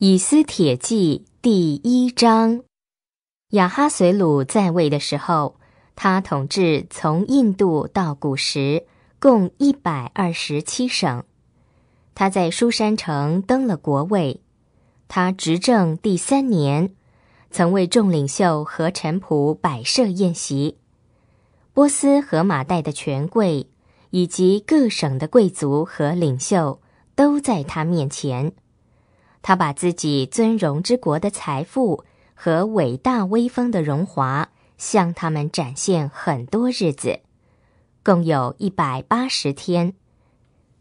以斯铁记第一章，亚哈随鲁在位的时候，他统治从印度到古时共一百二十七省。他在舒山城登了国位，他执政第三年，曾为众领袖和臣仆摆设宴席，波斯和马代的权贵以及各省的贵族和领袖都在他面前。他把自己尊荣之国的财富和伟大威风的荣华向他们展现很多日子，共有一百八十天。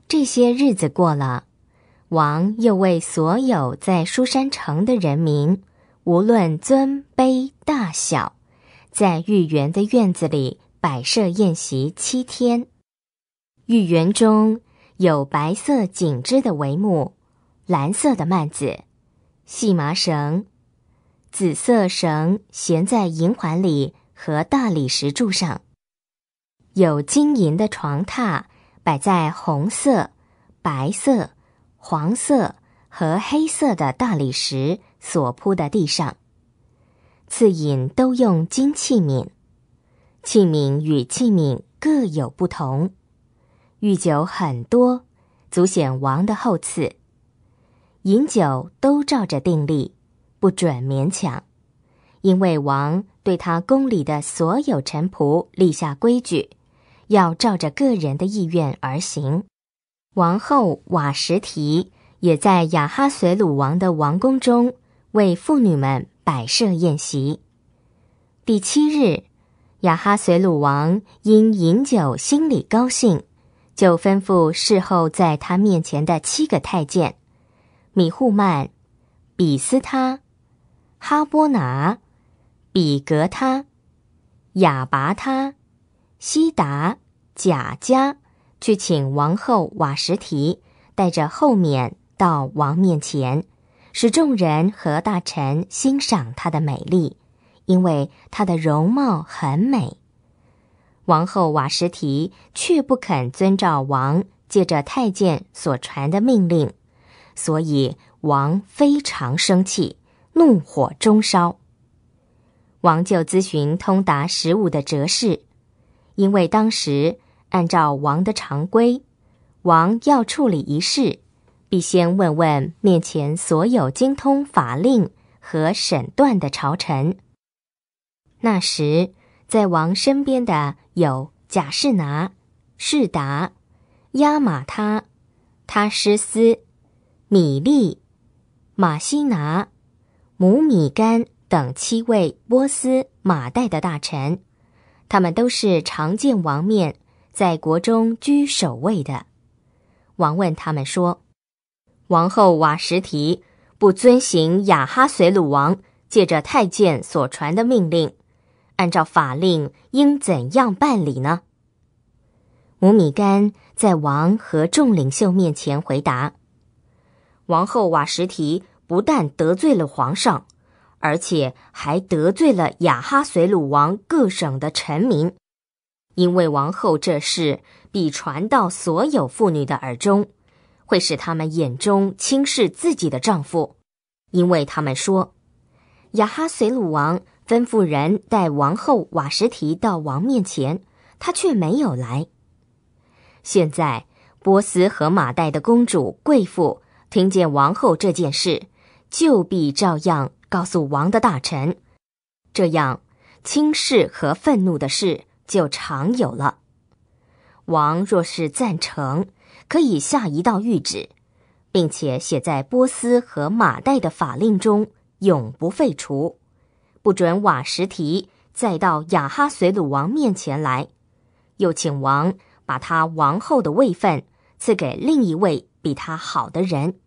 这些日子过了，王又为所有在书山城的人民，无论尊卑大小，在御园的院子里摆设宴席七天。御园中有白色锦织的帷幕。蓝色的幔子，细麻绳，紫色绳悬在银环里和大理石柱上。有金银的床榻，摆在红色、白色、黄色和黑色的大理石所铺的地上。赐饮都用金器皿，器皿与器皿各有不同。御酒很多，足显王的厚赐。饮酒都照着定例，不准勉强，因为王对他宫里的所有臣仆立下规矩，要照着个人的意愿而行。王后瓦什提也在雅哈随鲁王的王宫中为妇女们摆设宴席。第七日，雅哈随鲁王因饮酒心里高兴，就吩咐侍候在他面前的七个太监。米户曼、比斯他、哈波拿、比格他、亚拔他、西达贾加去请王后瓦什提带着后面到王面前，使众人和大臣欣赏她的美丽，因为她的容貌很美。王后瓦什提却不肯遵照王借着太监所传的命令。所以王非常生气，怒火中烧。王就咨询通达十五的哲士，因为当时按照王的常规，王要处理一事，必先问问面前所有精通法令和审断的朝臣。那时在王身边的有贾士拿、士达、压马他、他师司米利、马西拿、姆米干等七位波斯马代的大臣，他们都是常见王面，在国中居首位的。王问他们说：“王后瓦什提不遵行雅哈随鲁王借着太监所传的命令，按照法令应怎样办理呢？”姆米干在王和众领袖面前回答。王后瓦什提不但得罪了皇上，而且还得罪了雅哈随鲁王各省的臣民，因为王后这事必传到所有妇女的耳中，会使她们眼中轻视自己的丈夫，因为他们说，雅哈随鲁王吩咐人带王后瓦什提到王面前，他却没有来。现在波斯和马代的公主贵妇。听见王后这件事，就必照样告诉王的大臣，这样轻视和愤怒的事就常有了。王若是赞成，可以下一道谕旨，并且写在波斯和马代的法令中，永不废除，不准瓦什提再到雅哈随鲁王面前来。又请王把他王后的位分赐给另一位。比他好的人，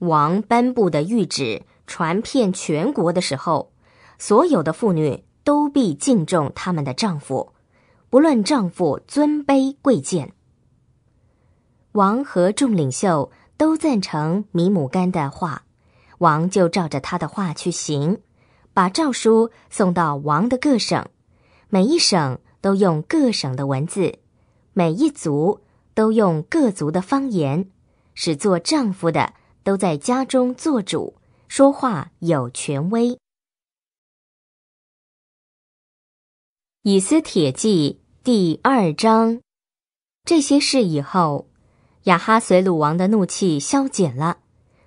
王颁布的谕旨传遍全国的时候，所有的妇女都必敬重他们的丈夫，不论丈夫尊卑贵贱。王和众领袖都赞成米姆干的话，王就照着他的话去行，把诏书送到王的各省，每一省都用各省的文字，每一族都用各族的方言。使做丈夫的都在家中做主，说话有权威。以斯铁记第二章，这些事以后，亚哈随鲁王的怒气消减了，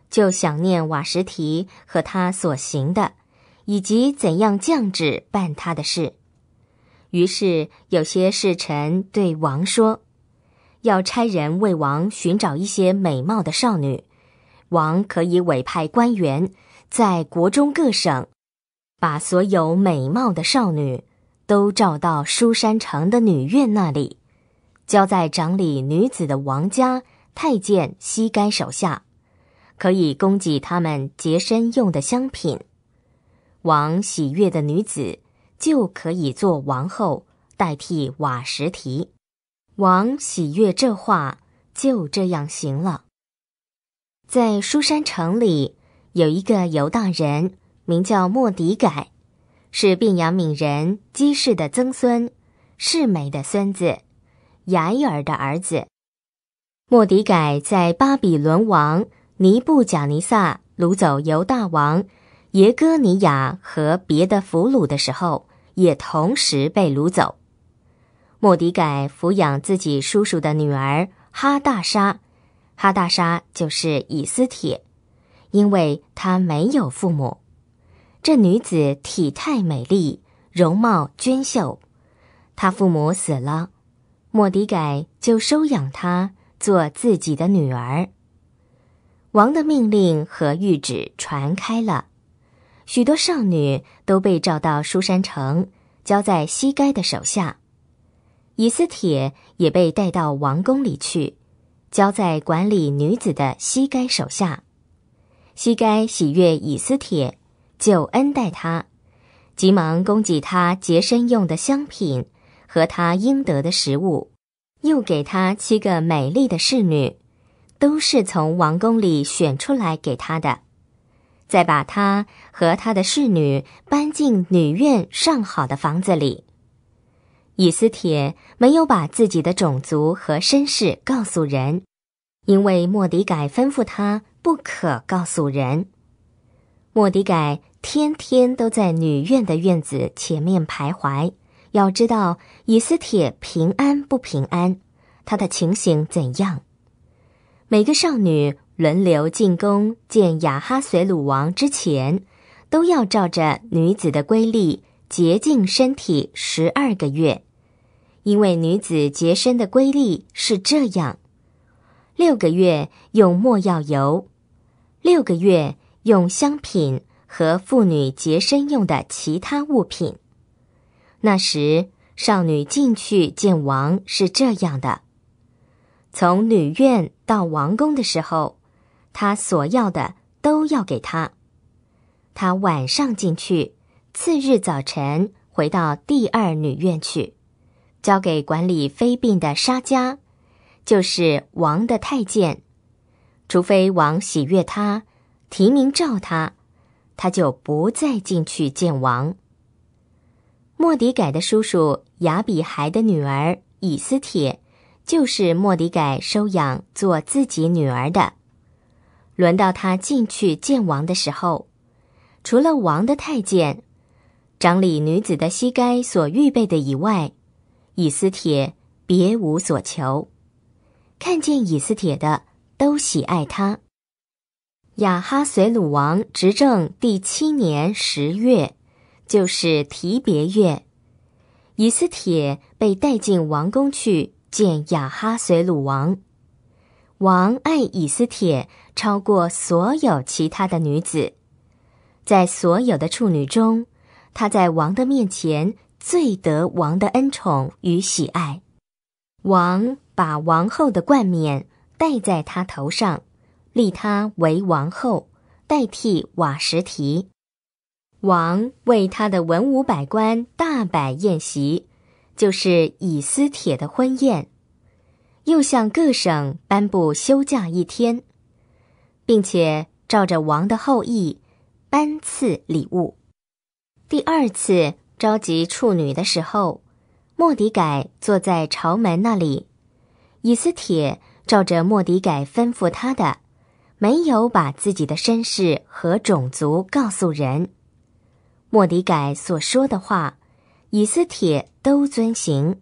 就想念瓦什提和他所行的，以及怎样降旨办他的事。于是有些侍臣对王说。要差人为王寻找一些美貌的少女，王可以委派官员在国中各省，把所有美貌的少女都召到书山城的女院那里，交在掌理女子的王家太监西干手下，可以供给他们洁身用的香品。王喜悦的女子就可以做王后，代替瓦什提。王喜悦这话就这样行了。在书山城里有一个犹大人，名叫莫迪改，是便雅敏人基士的曾孙，世美的孙子，雅伊尔的儿子。莫迪改在巴比伦王尼布贾尼撒掳走犹大王耶哥尼亚和别的俘虏的时候，也同时被掳走。莫迪改抚养自己叔叔的女儿哈大莎，哈大莎就是以斯帖，因为她没有父母。这女子体态美丽，容貌娟秀，她父母死了，莫迪改就收养她做自己的女儿。王的命令和谕旨传开了，许多少女都被召到书山城，交在西该的手下。以斯帖也被带到王宫里去，交在管理女子的西该手下。西该喜悦以斯帖，就恩待他，急忙供给他洁身用的香品和他应得的食物，又给他七个美丽的侍女，都是从王宫里选出来给他的，再把他和他的侍女搬进女院上好的房子里。以斯帖没有把自己的种族和身世告诉人，因为莫迪改吩咐他不可告诉人。莫迪改天天都在女院的院子前面徘徊，要知道以斯帖平安不平安，他的情形怎样。每个少女轮流进宫见雅哈随鲁王之前，都要照着女子的规例洁净身体十二个月。因为女子洁身的规律是这样：六个月用墨药油，六个月用香品和妇女洁身用的其他物品。那时，少女进去见王是这样的：从女院到王宫的时候，她所要的都要给他。她晚上进去，次日早晨回到第二女院去。交给管理非病的沙加，就是王的太监，除非王喜悦他，提名召他，他就不再进去见王。莫迪改的叔叔雅比孩的女儿以斯帖，就是莫迪改收养做自己女儿的。轮到他进去见王的时候，除了王的太监，掌理女子的膝盖所预备的以外。以斯帖别无所求，看见以斯帖的都喜爱她。亚哈随鲁王执政第七年十月，就是提别月，以斯帖被带进王宫去见亚哈随鲁王，王爱以斯帖超过所有其他的女子，在所有的处女中，她在王的面前。最得王的恩宠与喜爱，王把王后的冠冕戴在她头上，立她为王后，代替瓦什提。王为他的文武百官大摆宴席，就是以斯铁的婚宴，又向各省颁布休假一天，并且照着王的后意颁赐礼物。第二次。召集处女的时候，莫迪改坐在朝门那里。以斯帖照着莫迪改吩咐他的，没有把自己的身世和种族告诉人。莫迪改所说的话，以斯帖都遵行，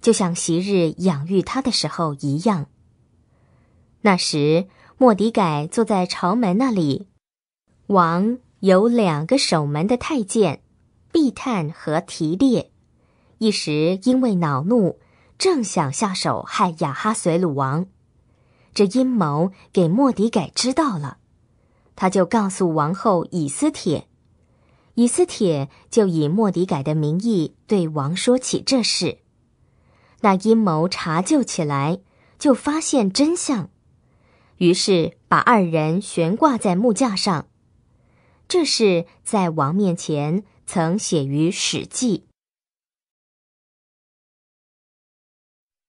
就像昔日养育他的时候一样。那时，莫迪改坐在朝门那里，王有两个守门的太监。避探和提列，一时因为恼怒，正想下手害亚哈随鲁王，这阴谋给莫迪改知道了，他就告诉王后以斯帖，以斯帖就以莫迪改的名义对王说起这事，那阴谋查究起来，就发现真相，于是把二人悬挂在木架上，这是在王面前。曾写于《史记·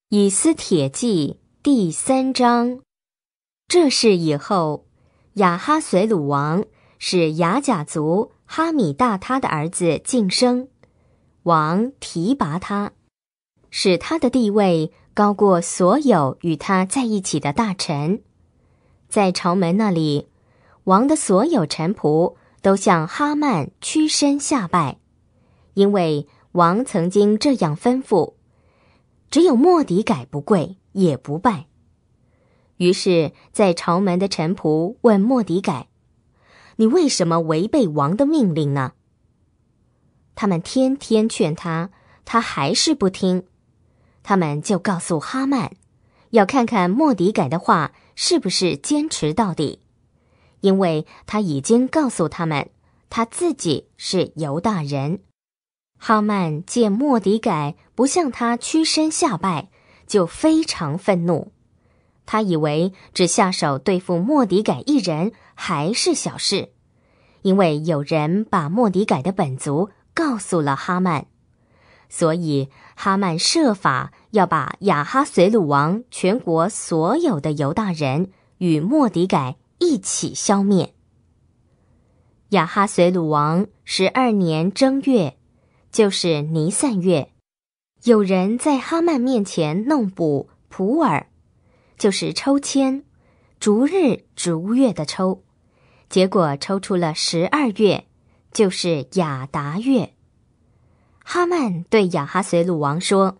以斯铁记》第三章。这事以后，亚哈随鲁王使雅甲族哈米大他的儿子晋升王，提拔他，使他的地位高过所有与他在一起的大臣。在朝门那里，王的所有臣仆。都向哈曼屈身下拜，因为王曾经这样吩咐。只有莫迪改不跪也不拜。于是，在朝门的臣仆问莫迪改：“你为什么违背王的命令呢？”他们天天劝他，他还是不听。他们就告诉哈曼，要看看莫迪改的话是不是坚持到底。因为他已经告诉他们，他自己是犹大人。哈曼见莫迪改不向他屈身下拜，就非常愤怒。他以为只下手对付莫迪改一人还是小事，因为有人把莫迪改的本族告诉了哈曼，所以哈曼设法要把亚哈随鲁王全国所有的犹大人与莫迪改。一起消灭。亚哈随鲁王十二年正月，就是尼散月，有人在哈曼面前弄补普尔，就是抽签，逐日逐月的抽，结果抽出了十二月，就是雅达月。哈曼对亚哈随鲁王说：“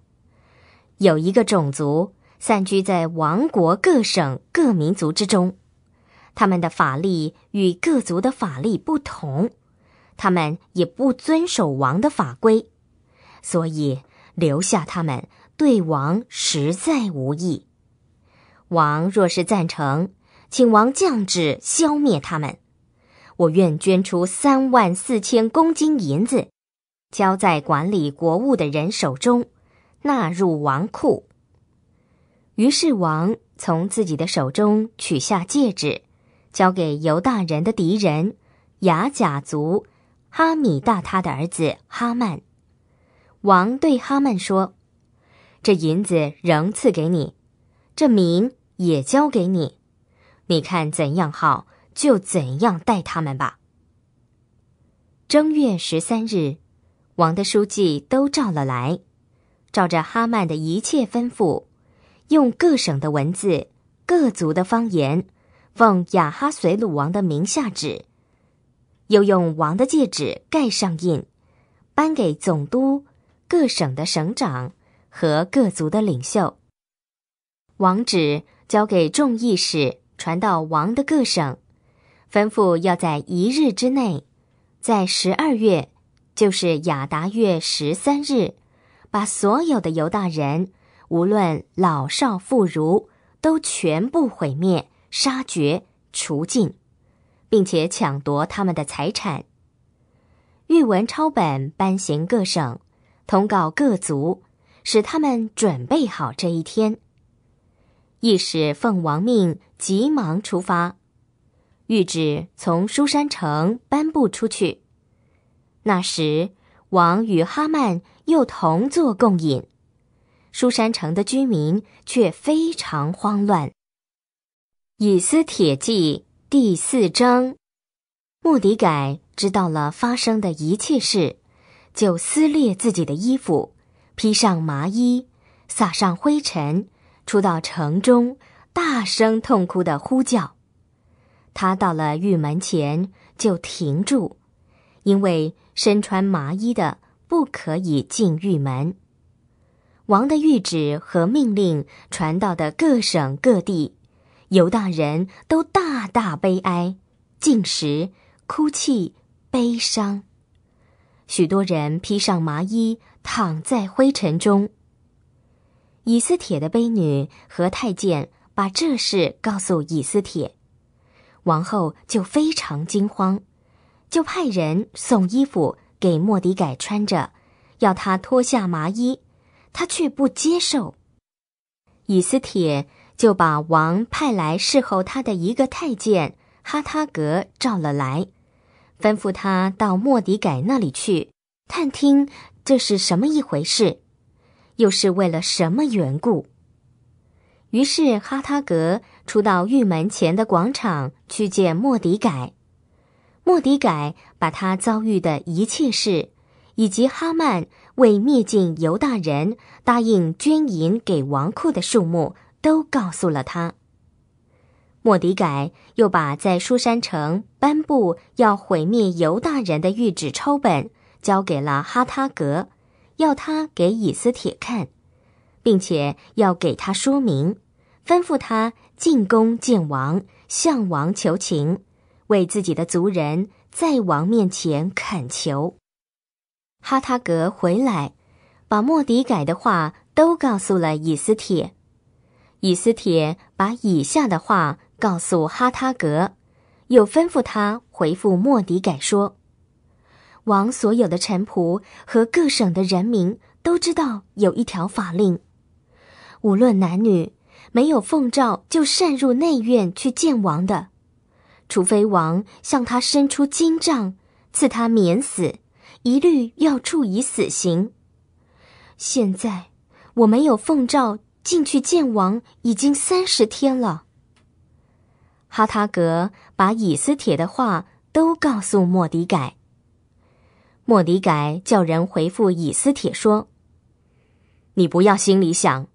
有一个种族散居在王国各省各民族之中。”他们的法力与各族的法力不同，他们也不遵守王的法规，所以留下他们对王实在无益。王若是赞成，请王降旨消灭他们。我愿捐出三万四千公斤银子，交在管理国务的人手中，纳入王库。于是王从自己的手中取下戒指。交给犹大人的敌人，雅甲族哈米大他的儿子哈曼，王对哈曼说：“这银子仍赐给你，这民也交给你，你看怎样好就怎样待他们吧。”正月十三日，王的书记都召了来，照着哈曼的一切吩咐，用各省的文字、各族的方言。奉雅哈随鲁王的名下旨，又用王的戒指盖上印，颁给总督、各省的省长和各族的领袖。王旨交给众议士，传到王的各省，吩咐要在一日之内，在十二月，就是雅达月十三日，把所有的犹大人，无论老少妇孺，都全部毁灭。杀绝除尽，并且抢夺他们的财产。谕文抄本颁行各省，通告各族，使他们准备好这一天。亦使奉王命急忙出发。谕旨从舒山城颁布出去。那时，王与哈曼又同坐共饮，舒山城的居民却非常慌乱。以斯铁记第四章，穆迪改知道了发生的一切事，就撕裂自己的衣服，披上麻衣，撒上灰尘，出到城中，大声痛哭的呼叫。他到了玉门前就停住，因为身穿麻衣的不可以进玉门。王的谕旨和命令传到的各省各地。犹大人都大大悲哀，进食、哭泣、悲伤。许多人披上麻衣，躺在灰尘中。以斯帖的妃女和太监把这事告诉以斯帖，王后就非常惊慌，就派人送衣服给莫迪改穿着，要他脱下麻衣，他却不接受。以斯帖。就把王派来侍候他的一个太监哈塔格召了来，吩咐他到莫迪改那里去探听这是什么一回事，又是为了什么缘故。于是哈塔格出到御门前的广场去见莫迪改，莫迪改把他遭遇的一切事，以及哈曼为灭尽犹大人答应捐银给王库的数目。都告诉了他。莫迪改又把在书山城颁布要毁灭犹大人的谕旨抄本交给了哈塔格，要他给以斯铁看，并且要给他说明，吩咐他进宫见王，向王求情，为自己的族人在王面前恳求。哈塔格回来，把莫迪改的话都告诉了以斯铁。以斯帖把以下的话告诉哈他格，又吩咐他回复莫迪改说：“王所有的臣仆和各省的人民都知道有一条法令，无论男女，没有奉诏就擅入内院去见王的，除非王向他伸出金杖赐他免死，一律要处以死刑。现在我没有奉诏。”进去见王已经三十天了。哈塔格把以斯帖的话都告诉莫迪改。莫迪改叫人回复以斯帖说：“你不要心里想，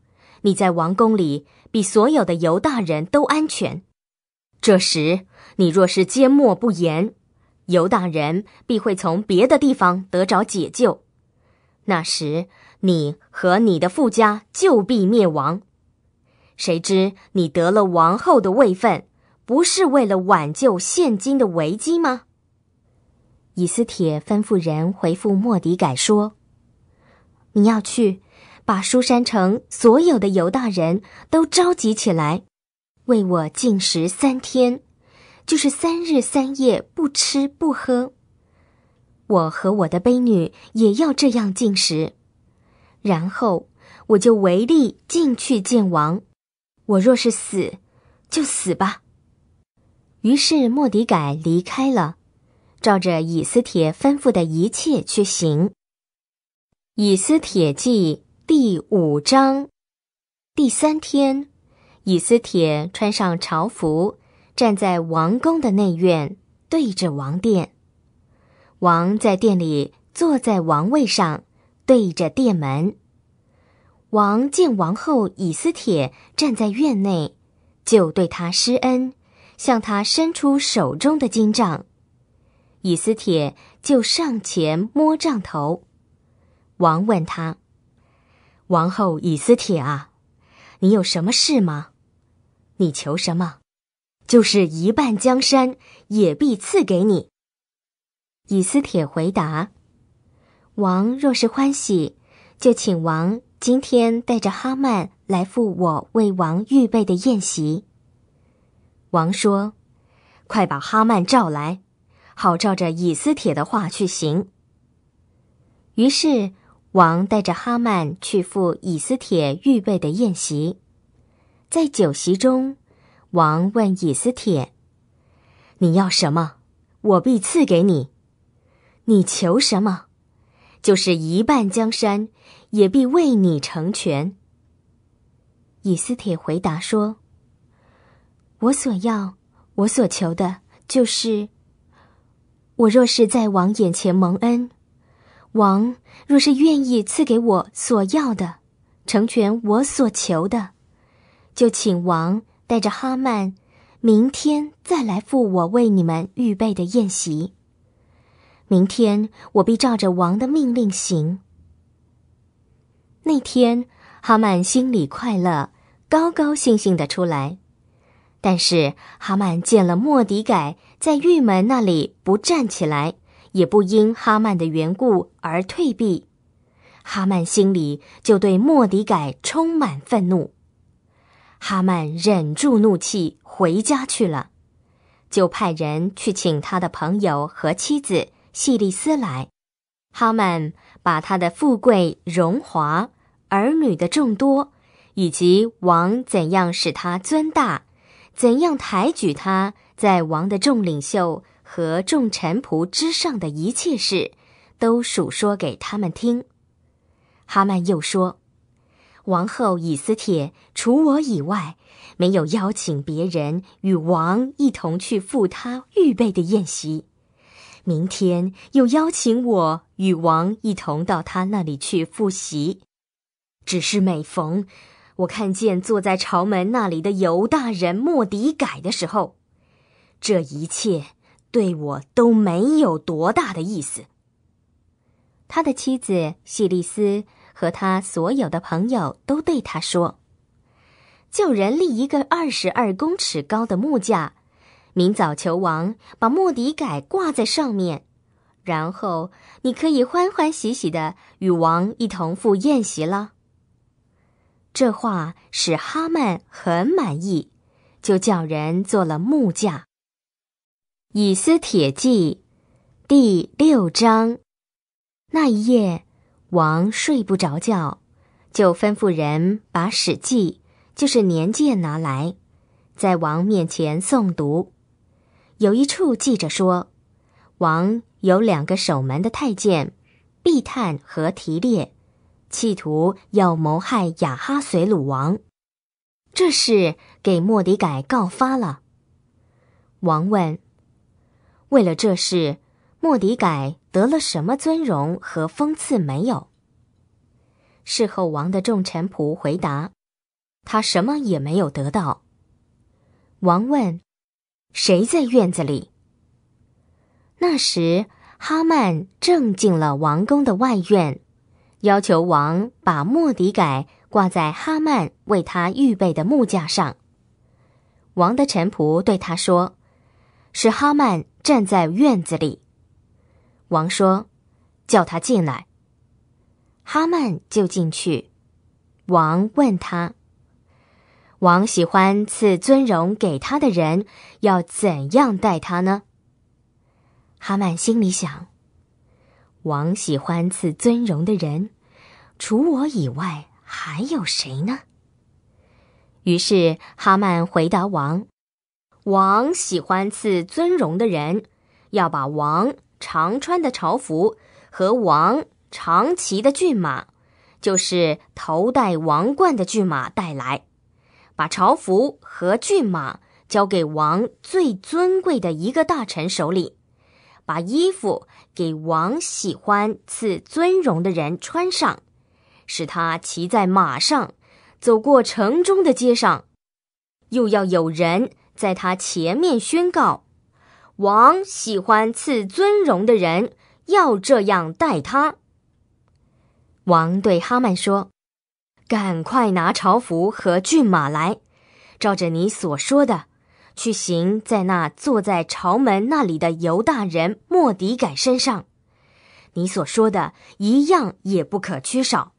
你在王宫里比所有的犹大人都安全。这时你若是缄默不言，犹大人必会从别的地方得着解救。那时。”你和你的富家就必灭亡。谁知你得了王后的位分，不是为了挽救现今的危机吗？以斯帖吩咐人回复莫迪改说：“你要去把书山城所有的犹大人都召集起来，为我禁食三天，就是三日三夜不吃不喝。我和我的卑女也要这样禁食。”然后我就违例进去见王，我若是死，就死吧。于是莫迪改离开了，照着以斯帖吩咐的一切去行。以斯帖记第五章，第三天，以斯帖穿上朝服，站在王宫的内院，对着王殿，王在殿里坐在王位上。对着殿门，王见王后以斯铁站在院内，就对她施恩，向她伸出手中的金杖，以斯铁就上前摸杖头。王问他：“王后以斯铁啊，你有什么事吗？你求什么？就是一半江山也必赐给你。”以斯铁回答。王若是欢喜，就请王今天带着哈曼来赴我为王预备的宴席。王说：“快把哈曼召来，好照着以斯帖的话去行。”于是王带着哈曼去赴以斯帖预备的宴席。在酒席中，王问以斯帖：“你要什么，我必赐给你；你求什么？”就是一半江山，也必为你成全。”以斯帖回答说：“我所要，我所求的，就是。我若是在王眼前蒙恩，王若是愿意赐给我所要的，成全我所求的，就请王带着哈曼，明天再来赴我为你们预备的宴席。”明天我必照着王的命令行。那天哈曼心里快乐，高高兴兴的出来。但是哈曼见了莫迪改，在玉门那里不站起来，也不因哈曼的缘故而退避，哈曼心里就对莫迪改充满愤怒。哈曼忍住怒气回家去了，就派人去请他的朋友和妻子。细利斯来，哈曼把他的富贵荣华、儿女的众多，以及王怎样使他尊大、怎样抬举他，在王的众领袖和众臣仆之上的一切事，都数说给他们听。哈曼又说：“王后以斯帖除我以外，没有邀请别人与王一同去赴他预备的宴席。”明天又邀请我与王一同到他那里去复习，只是每逢我看见坐在朝门那里的犹大人莫迪改的时候，这一切对我都没有多大的意思。他的妻子西利斯和他所有的朋友都对他说：“叫人立一个二十二公尺高的木架。”明早求王把莫迪改挂在上面，然后你可以欢欢喜喜的与王一同赴宴席了。这话使哈曼很满意，就叫人做了木架。以斯铁记第六章，那一夜，王睡不着觉，就吩咐人把史记，就是年鉴拿来，在王面前诵读。有一处记着说，王有两个守门的太监，毕探和提列，企图要谋害雅哈随鲁王。这事给莫迪改告发了。王问：为了这事，莫迪改得了什么尊荣和封赐没有？事后，王的众臣仆回答：他什么也没有得到。王问。谁在院子里？那时哈曼正进了王宫的外院，要求王把莫迪改挂在哈曼为他预备的木架上。王的臣仆对他说：“是哈曼站在院子里。”王说：“叫他进来。”哈曼就进去。王问他。王喜欢赐尊荣给他的人，要怎样待他呢？哈曼心里想：王喜欢赐尊荣的人，除我以外还有谁呢？于是哈曼回答王：王喜欢赐尊荣的人，要把王常穿的朝服和王常骑的骏马，就是头戴王冠的骏马带来。把朝服和骏马交给王最尊贵的一个大臣手里，把衣服给王喜欢赐尊荣的人穿上，使他骑在马上，走过城中的街上，又要有人在他前面宣告：王喜欢赐尊荣的人要这样待他。王对哈曼说。赶快拿朝服和骏马来，照着你所说的，去行在那坐在朝门那里的尤大人莫迪改身上。你所说的一样也不可缺少。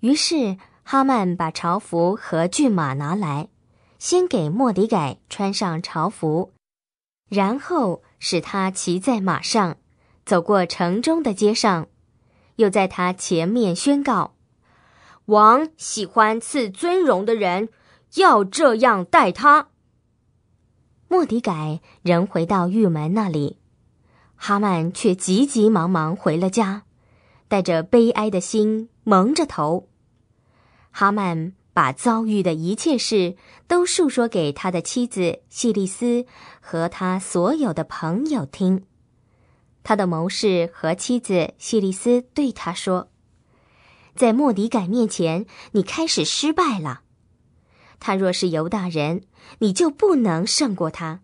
于是哈曼把朝服和骏马拿来，先给莫迪改穿上朝服，然后使他骑在马上，走过城中的街上，又在他前面宣告。王喜欢赐尊荣的人，要这样待他。莫迪改仍回到玉门那里，哈曼却急急忙忙回了家，带着悲哀的心，蒙着头。哈曼把遭遇的一切事都述说给他的妻子谢利斯和他所有的朋友听。他的谋士和妻子谢利斯对他说。在莫迪改面前，你开始失败了。他若是犹大人，你就不能胜过他，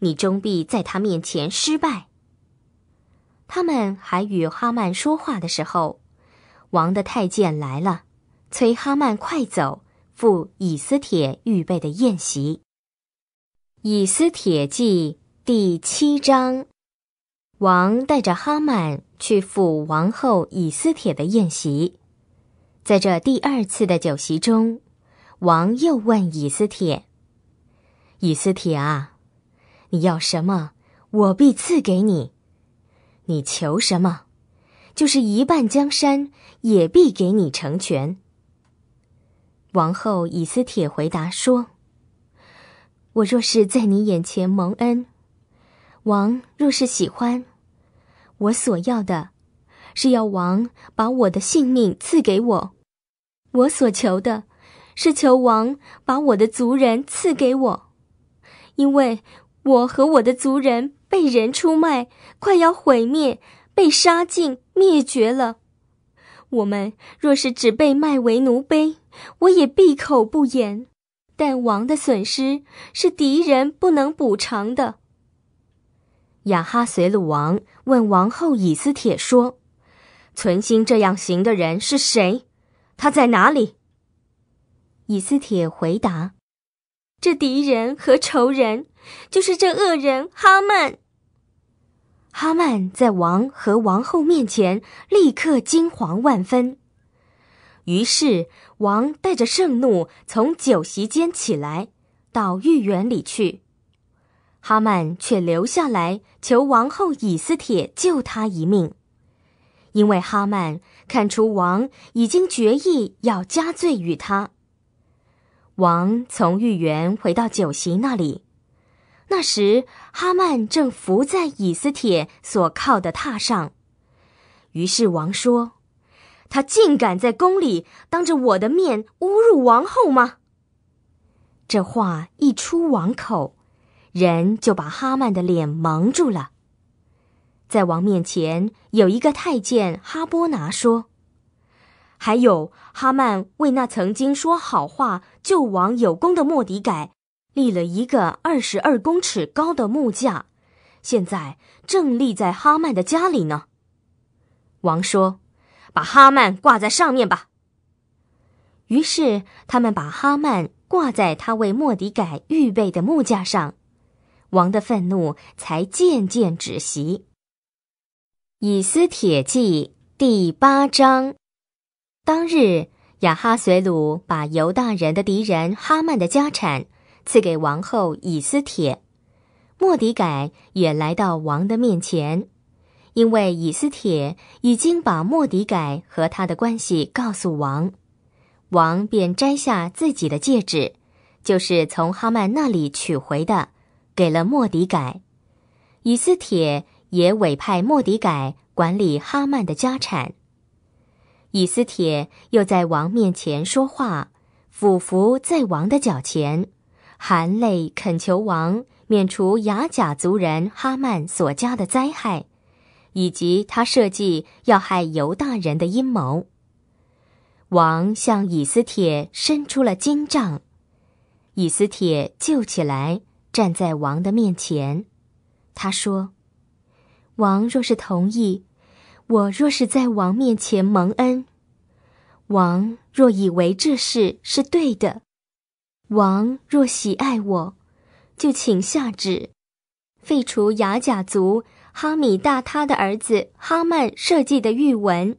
你终必在他面前失败。他们还与哈曼说话的时候，王的太监来了，催哈曼快走，赴以斯帖预备的宴席。以斯帖记第七章，王带着哈曼。去赴王后以斯铁的宴席，在这第二次的酒席中，王又问以斯铁：“以斯铁啊，你要什么，我必赐给你；你求什么，就是一半江山也必给你成全。”王后以斯铁回答说：“我若是在你眼前蒙恩，王若是喜欢。”我所要的，是要王把我的性命赐给我；我所求的，是求王把我的族人赐给我。因为我和我的族人被人出卖，快要毁灭，被杀尽灭绝了。我们若是只被卖为奴婢，我也闭口不言；但王的损失是敌人不能补偿的。亚哈随鲁王问王后以斯帖说：“存心这样行的人是谁？他在哪里？”以斯帖回答：“这敌人和仇人，就是这恶人哈曼。”哈曼在王和王后面前立刻惊惶万分。于是王带着盛怒从酒席间起来，到御园里去。哈曼却留下来求王后以斯帖救他一命，因为哈曼看出王已经决意要加罪于他。王从御园回到酒席那里，那时哈曼正伏在以斯帖所靠的榻上。于是王说：“他竟敢在宫里当着我的面侮辱王后吗？”这话一出王口。人就把哈曼的脸蒙住了。在王面前有一个太监哈波拿说：“还有哈曼为那曾经说好话救王有功的莫迪改立了一个二十二公尺高的木架，现在正立在哈曼的家里呢。”王说：“把哈曼挂在上面吧。”于是他们把哈曼挂在他为莫迪改预备的木架上。王的愤怒才渐渐止息。以斯铁记第八章，当日亚哈随鲁把犹大人的敌人哈曼的家产赐给王后以斯铁，莫迪改也来到王的面前，因为以斯铁已经把莫迪改和他的关系告诉王，王便摘下自己的戒指，就是从哈曼那里取回的。给了莫迪改，以斯帖也委派莫迪改管理哈曼的家产。以斯帖又在王面前说话，俯伏在王的脚前，含泪恳求王免除雅甲族人哈曼所加的灾害，以及他设计要害犹大人的阴谋。王向以斯帖伸出了金杖，以斯帖救起来。站在王的面前，他说：“王若是同意，我若是在王面前蒙恩，王若以为这事是对的，王若喜爱我，就请下旨，废除雅甲族哈米大他的儿子哈曼设计的谕文，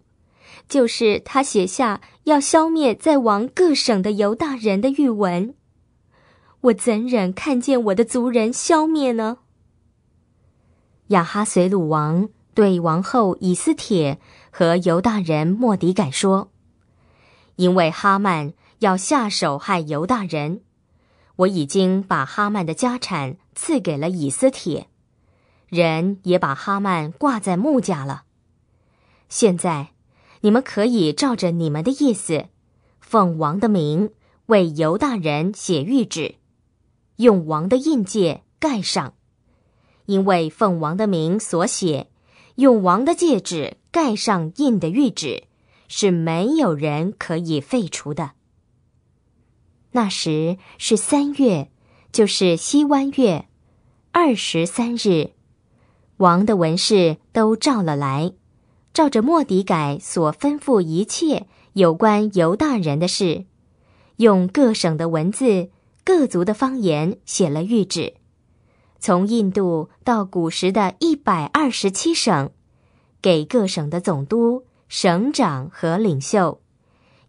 就是他写下要消灭在王各省的犹大人的谕文。”我怎忍看见我的族人消灭呢？亚哈随鲁王对王后以斯帖和犹大人莫迪敢说：“因为哈曼要下手害犹大人，我已经把哈曼的家产赐给了以斯帖，人也把哈曼挂在木架了。现在，你们可以照着你们的意思，奉王的名为犹大人写谕旨。”用王的印戒盖上，因为奉王的名所写，用王的戒指盖上印的谕旨，是没有人可以废除的。那时是三月，就是西湾月二十三日，王的文士都召了来，照着莫迪改所吩咐一切有关犹大人的事，用各省的文字。各族的方言写了谕旨，从印度到古时的一百二十七省，给各省的总督、省长和领袖，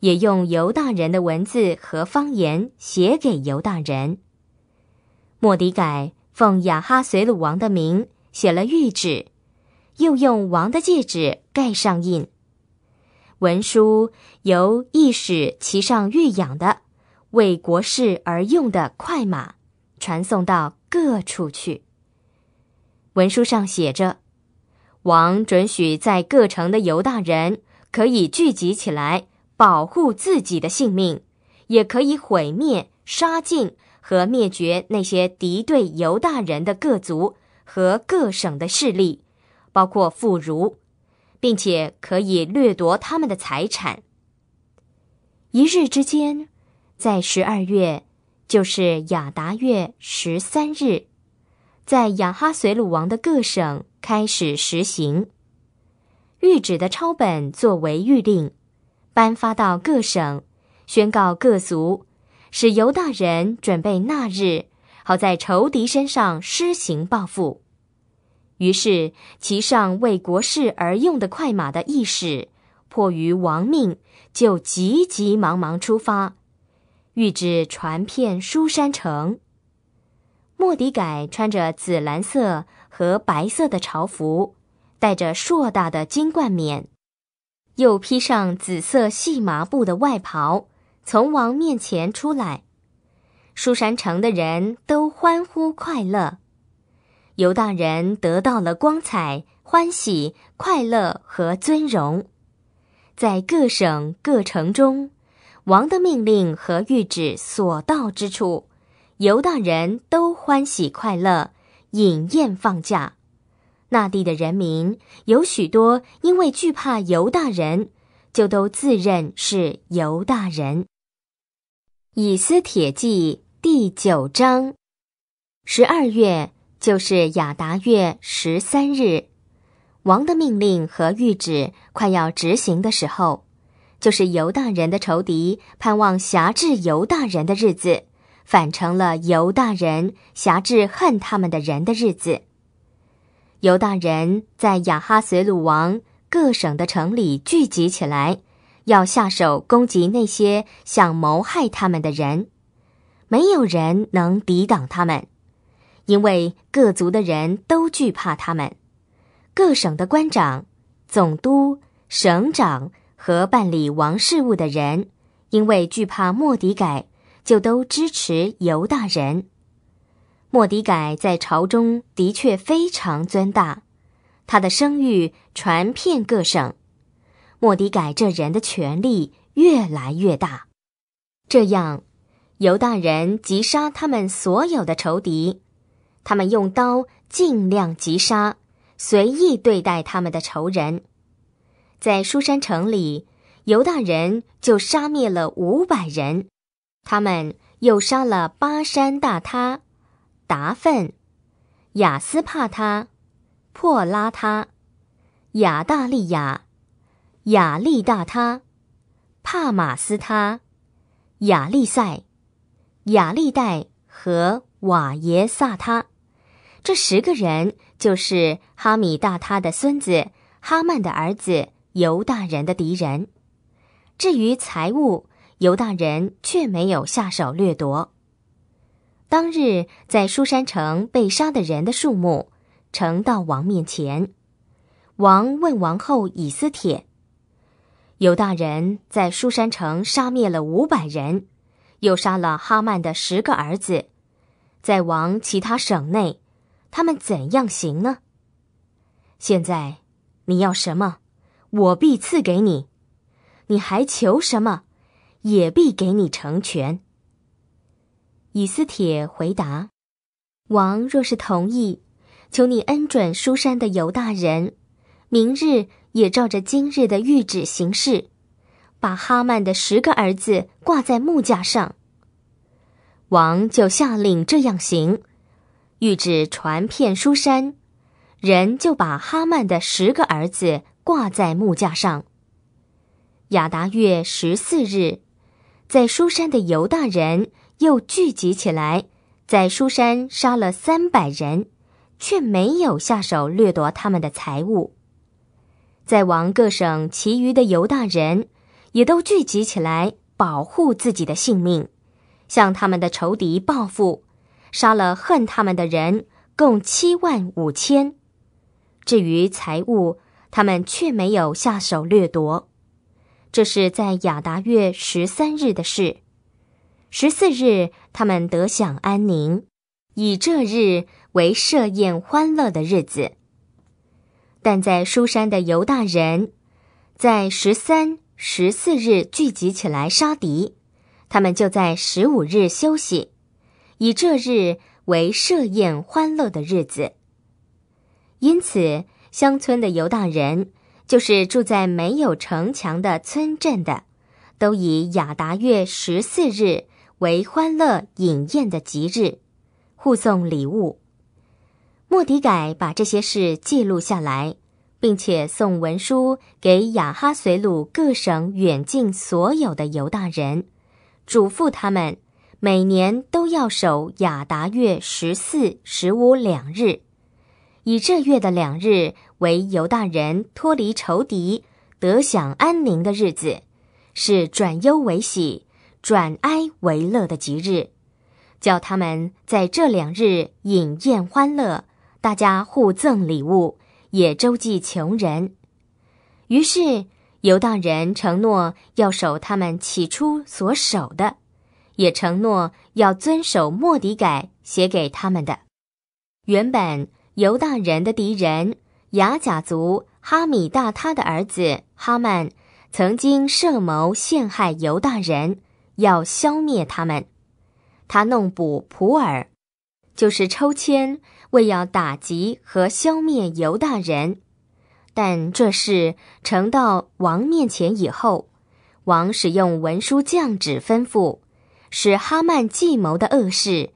也用犹大人的文字和方言写给犹大人。莫迪改奉雅哈随鲁王的名写了谕旨，又用王的戒指盖上印。文书由译使骑上御养的。为国事而用的快马，传送到各处去。文书上写着：王准许在各城的犹大人可以聚集起来，保护自己的性命，也可以毁灭、杀尽和灭绝那些敌对犹大人的各族和各省的势力，包括妇孺，并且可以掠夺他们的财产。一日之间。在十二月，就是雅达月十三日，在雅哈随鲁王的各省开始实行，谕旨的抄本作为谕令，颁发到各省，宣告各族，使犹大人准备那日，好在仇敌身上施行报复。于是，其上为国事而用的快马的义使，迫于亡命，就急急忙忙出发。欲知传片舒山城，莫迪改穿着紫蓝色和白色的朝服，戴着硕大的金冠冕，又披上紫色细麻布的外袍，从王面前出来。舒山城的人都欢呼快乐，犹大人得到了光彩、欢喜、快乐和尊荣，在各省各城中。王的命令和谕旨所到之处，犹大人都欢喜快乐，饮宴放假。那地的人民有许多因为惧怕犹大人，就都自认是犹大人。以斯帖记第九章，十二月就是雅达月十三日，王的命令和谕旨快要执行的时候。就是犹大人的仇敌，盼望辖制犹大人的日子，反成了犹大人辖制恨他们的人的日子。犹大人在雅哈随鲁王各省的城里聚集起来，要下手攻击那些想谋害他们的人。没有人能抵挡他们，因为各族的人都惧怕他们。各省的官长、总督、省长。和办理王事务的人，因为惧怕莫迪改，就都支持尤大人。莫迪改在朝中的确非常尊大，他的声誉传遍各省。莫迪改这人的权力越来越大，这样，犹大人急杀他们所有的仇敌，他们用刀尽量急杀，随意对待他们的仇人。在书山城里，犹大人就杀灭了五百人。他们又杀了巴山大他、达奋、雅斯帕他、破拉他、亚大利亚、亚利大他、帕马斯他、亚利塞、亚利代和瓦耶萨他。这十个人就是哈米大他的孙子哈曼的儿子。犹大人的敌人。至于财物，犹大人却没有下手掠夺。当日在书山城被杀的人的数目，呈到王面前。王问王后以斯帖：“犹大人在书山城杀灭了五百人，又杀了哈曼的十个儿子。在王其他省内，他们怎样行呢？现在你要什么？”我必赐给你，你还求什么？也必给你成全。以斯帖回答：“王若是同意，求你恩准书山的犹大人，明日也照着今日的谕旨行事，把哈曼的十个儿子挂在木架上。王就下令这样行，谕旨传遍书山，人就把哈曼的十个儿子。”挂在木架上。雅达月十四日，在书山的犹大人又聚集起来，在书山杀了三百人，却没有下手掠夺他们的财物。在王各省，其余的犹大人也都聚集起来，保护自己的性命，向他们的仇敌报复，杀了恨他们的人，共七万五千。至于财物，他们却没有下手掠夺，这是在雅达月十三日的事。十四日，他们得享安宁，以这日为设宴欢乐的日子。但在书山的犹大人，在十三、十四日聚集起来杀敌，他们就在十五日休息，以这日为设宴欢乐的日子。因此。乡村的游荡人，就是住在没有城墙的村镇的，都以雅达月十四日为欢乐饮宴的吉日，互送礼物。莫迪改把这些事记录下来，并且送文书给雅哈随鲁各省远近所有的游荡人，嘱咐他们每年都要守雅达月十四、十五两日。以这月的两日为犹大人脱离仇敌、得享安宁的日子，是转忧为喜、转哀为乐的吉日。叫他们在这两日饮宴欢乐，大家互赠礼物，也周济穷人。于是犹大人承诺要守他们起初所守的，也承诺要遵守莫迪改写给他们的原本。犹大人的敌人雅甲族哈米大，他的儿子哈曼，曾经设谋陷害犹大人，要消灭他们。他弄捕普尔，就是抽签，为要打击和消灭犹大人。但这事呈到王面前以后，王使用文书降旨吩咐，使哈曼计谋的恶事。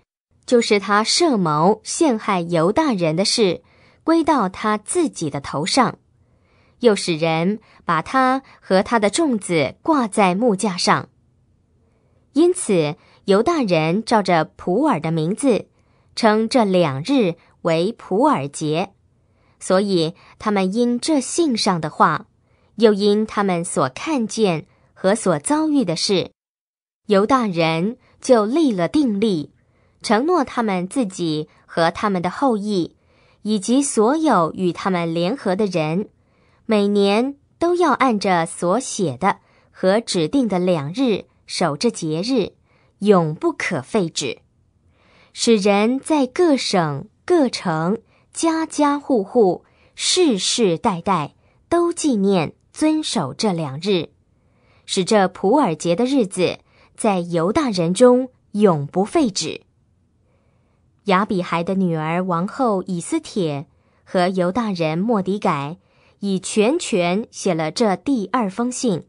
就是他设谋陷害犹大人的事，归到他自己的头上，又使人把他和他的种子挂在木架上。因此，犹大人照着普尔的名字，称这两日为普尔节。所以，他们因这信上的话，又因他们所看见和所遭遇的事，犹大人就立了定力。承诺他们自己和他们的后裔，以及所有与他们联合的人，每年都要按着所写的和指定的两日守着节日，永不可废止，使人在各省各城家家户户世世代代都纪念遵守这两日，使这普尔节的日子在犹大人中永不废止。亚比孩的女儿王后以斯帖和犹大人莫迪改已全权写了这第二封信，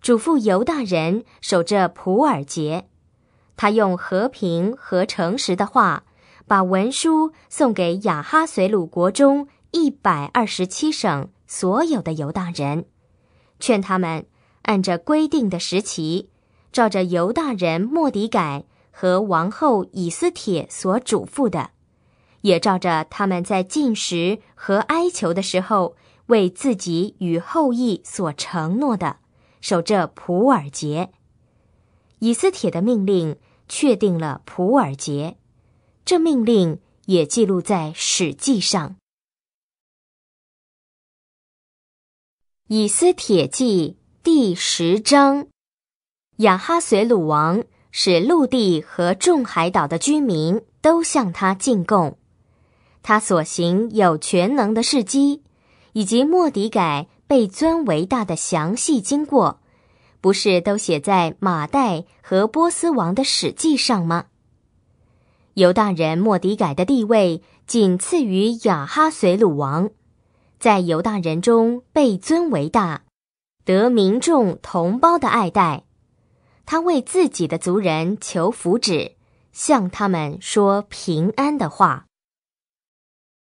嘱咐犹大人守着普尔节。他用和平和诚实的话，把文书送给雅哈随鲁国中一百二十七省所有的犹大人，劝他们按着规定的时期，照着犹大人莫迪改。和王后以斯帖所嘱咐的，也照着他们在进食和哀求的时候，为自己与后裔所承诺的，守着普尔节。以斯帖的命令确定了普尔节，这命令也记录在史记上。以斯帖记第十章，亚哈随鲁王。使陆地和众海岛的居民都向他进贡，他所行有全能的事迹，以及莫迪改被尊为大的详细经过，不是都写在马代和波斯王的史记上吗？犹大人莫迪改的地位仅次于亚哈随鲁王，在犹大人中被尊为大，得民众同胞的爱戴。他为自己的族人求福祉，向他们说平安的话。